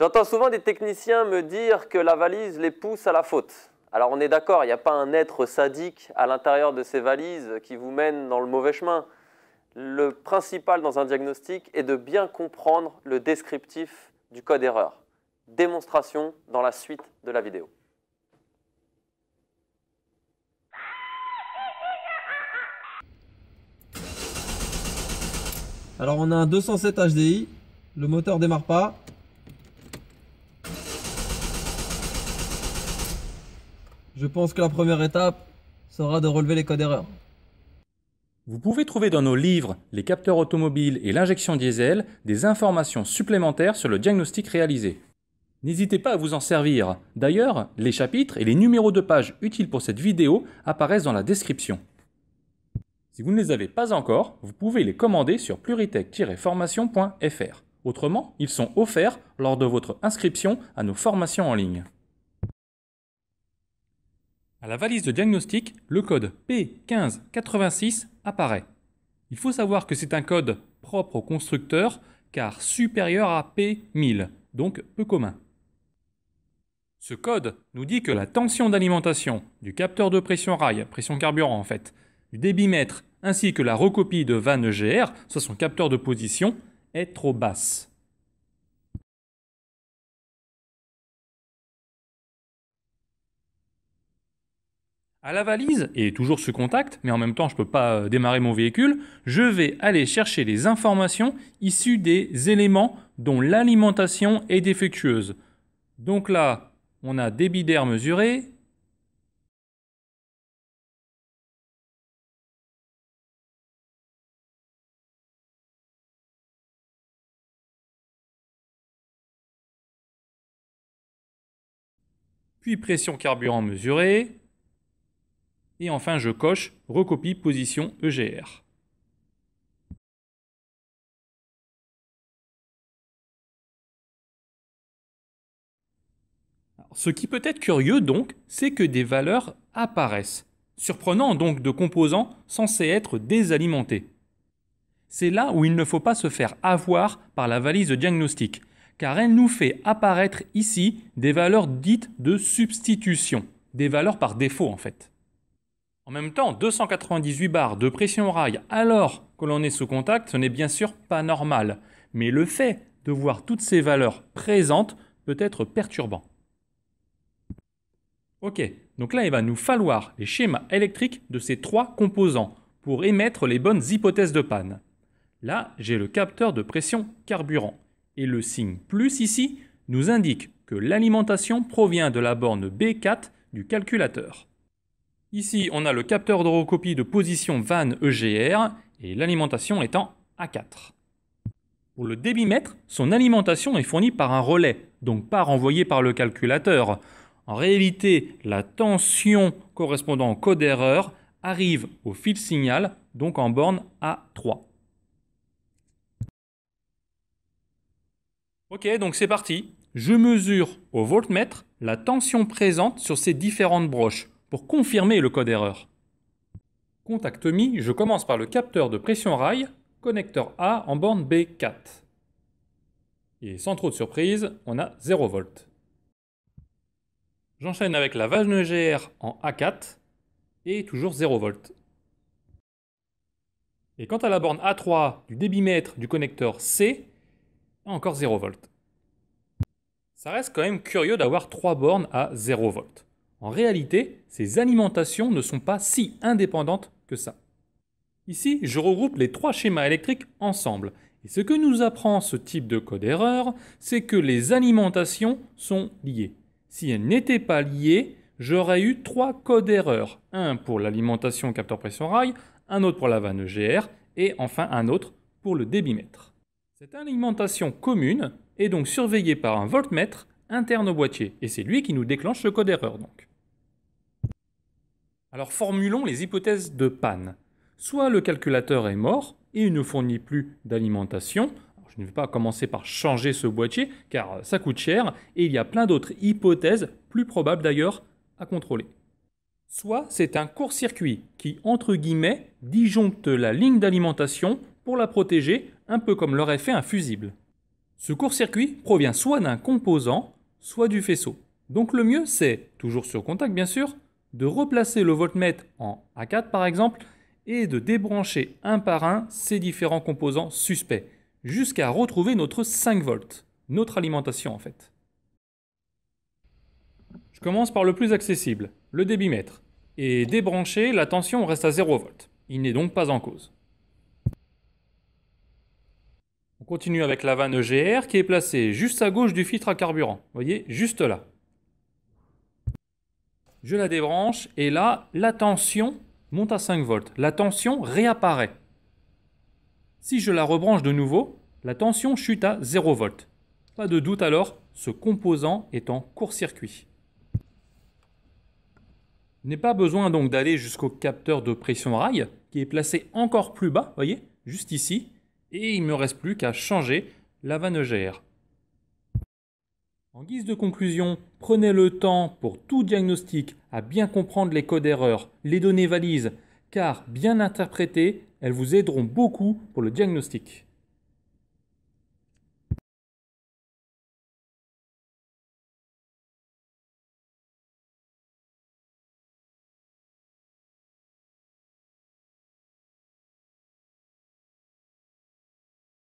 J'entends souvent des techniciens me dire que la valise les pousse à la faute. Alors on est d'accord, il n'y a pas un être sadique à l'intérieur de ces valises qui vous mène dans le mauvais chemin. Le principal dans un diagnostic est de bien comprendre le descriptif du code erreur. Démonstration dans la suite de la vidéo. Alors on a un 207 HDI, le moteur démarre pas, Je pense que la première étape sera de relever les codes d'erreur. Vous pouvez trouver dans nos livres, les capteurs automobiles et l'injection diesel, des informations supplémentaires sur le diagnostic réalisé. N'hésitez pas à vous en servir. D'ailleurs, les chapitres et les numéros de pages utiles pour cette vidéo apparaissent dans la description. Si vous ne les avez pas encore, vous pouvez les commander sur pluritech-formation.fr. Autrement, ils sont offerts lors de votre inscription à nos formations en ligne. À la valise de diagnostic, le code P1586 apparaît. Il faut savoir que c'est un code propre au constructeur car supérieur à P1000, donc peu commun. Ce code nous dit que la tension d'alimentation du capteur de pression rail, pression carburant en fait, du débitmètre ainsi que la recopie de vanne EGR, soit son capteur de position, est trop basse. À la valise, et toujours ce contact, mais en même temps je ne peux pas euh, démarrer mon véhicule, je vais aller chercher les informations issues des éléments dont l'alimentation est défectueuse. Donc là, on a débit d'air mesuré, puis pression carburant mesurée, et enfin, je coche Recopie position EGR. Ce qui peut être curieux donc, c'est que des valeurs apparaissent. Surprenant donc de composants censés être désalimentés. C'est là où il ne faut pas se faire avoir par la valise de diagnostic, car elle nous fait apparaître ici des valeurs dites de substitution, des valeurs par défaut en fait. En même temps, 298 bars de pression rail alors que l'on est sous contact, ce n'est bien sûr pas normal. Mais le fait de voir toutes ces valeurs présentes peut être perturbant. Ok, donc là il va nous falloir les schémas électriques de ces trois composants pour émettre les bonnes hypothèses de panne. Là, j'ai le capteur de pression carburant. Et le signe plus ici nous indique que l'alimentation provient de la borne B4 du calculateur. Ici, on a le capteur de recopie de position van EGR et l'alimentation en A4. Pour le débitmètre, son alimentation est fournie par un relais, donc pas renvoyée par le calculateur. En réalité, la tension correspondant au code erreur arrive au fil signal, donc en borne A3. Ok, donc c'est parti. Je mesure au voltmètre la tension présente sur ces différentes broches pour confirmer le code erreur. Contact MI, je commence par le capteur de pression rail, connecteur A en borne B4. Et sans trop de surprise, on a 0 V. J'enchaîne avec la vanne EGR en A4 et toujours 0 V. Et quant à la borne A3 du débitmètre du connecteur C, encore 0 V. Ça reste quand même curieux d'avoir 3 bornes à 0 V. En réalité, ces alimentations ne sont pas si indépendantes que ça. Ici, je regroupe les trois schémas électriques ensemble. Et ce que nous apprend ce type de code erreur, c'est que les alimentations sont liées. Si elles n'étaient pas liées, j'aurais eu trois codes erreurs. Un pour l'alimentation capteur pression rail, un autre pour la vanne EGR et enfin un autre pour le débitmètre. Cette alimentation commune est donc surveillée par un voltmètre interne au boîtier et c'est lui qui nous déclenche le code erreur donc. Alors formulons les hypothèses de panne. Soit le calculateur est mort et il ne fournit plus d'alimentation. Je ne vais pas commencer par changer ce boîtier car ça coûte cher et il y a plein d'autres hypothèses, plus probables d'ailleurs, à contrôler. Soit c'est un court-circuit qui, entre guillemets, disjoncte la ligne d'alimentation pour la protéger, un peu comme l'aurait fait un fusible. Ce court-circuit provient soit d'un composant, soit du faisceau. Donc le mieux c'est, toujours sur contact bien sûr, de replacer le voltmètre en A4 par exemple et de débrancher un par un ces différents composants suspects jusqu'à retrouver notre 5 volts, notre alimentation en fait. Je commence par le plus accessible, le débitmètre. Et débranché, la tension reste à 0 volts. Il n'est donc pas en cause. On continue avec la vanne EGR qui est placée juste à gauche du filtre à carburant. Vous voyez, juste là je la débranche et là, la tension monte à 5 volts. La tension réapparaît. Si je la rebranche de nouveau, la tension chute à 0 volts. Pas de doute alors, ce composant est en court-circuit. N'est pas besoin donc d'aller jusqu'au capteur de pression rail, qui est placé encore plus bas, voyez, juste ici, et il ne me reste plus qu'à changer la vanne EGR. En guise de conclusion, prenez le temps pour tout diagnostic à bien comprendre les codes erreurs, les données valises, car bien interprétées, elles vous aideront beaucoup pour le diagnostic.